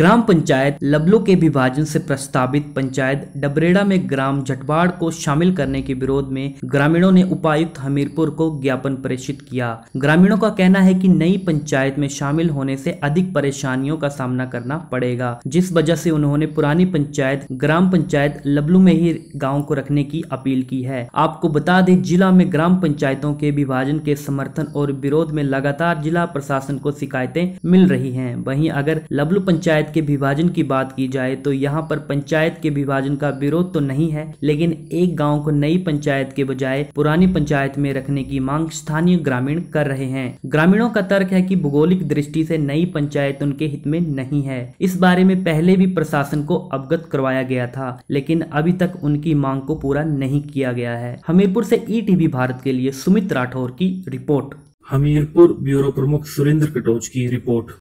ग्राम पंचायत लबलो के विभाजन से प्रस्तावित पंचायत डबरेड़ा में ग्राम जटवाड़ को शामिल करने के विरोध में ग्रामीणों ने उपायुक्त हमीरपुर को ज्ञापन प्रेषित किया ग्रामीणों का कहना है कि नई पंचायत में शामिल होने से अधिक परेशानियों का सामना करना पड़ेगा जिस वजह से उन्होंने पुरानी पंचायत ग्राम पंचायत लबलू में ही गाँव को रखने की अपील की है आपको बता दें जिला में ग्राम पंचायतों के विभाजन के समर्थन और विरोध में लगातार जिला प्रशासन को शिकायतें मिल रही है वही अगर लबलू पंचायत पंचायत के विभाजन की बात की जाए तो यहाँ पर पंचायत के विभाजन का विरोध तो नहीं है लेकिन एक गांव को नई पंचायत के बजाय पुरानी पंचायत में रखने की मांग स्थानीय ग्रामीण कर रहे हैं ग्रामीणों का तर्क है कि भूगोलिक दृष्टि से नई पंचायत उनके हित में नहीं है इस बारे में पहले भी प्रशासन को अवगत करवाया गया था लेकिन अभी तक उनकी मांग को पूरा नहीं किया गया है हमीरपुर से ईटीवी e भारत के लिए सुमित राठौर की रिपोर्ट हमीरपुर ब्यूरो प्रमुख सुरेंद्र कटोच की रिपोर्ट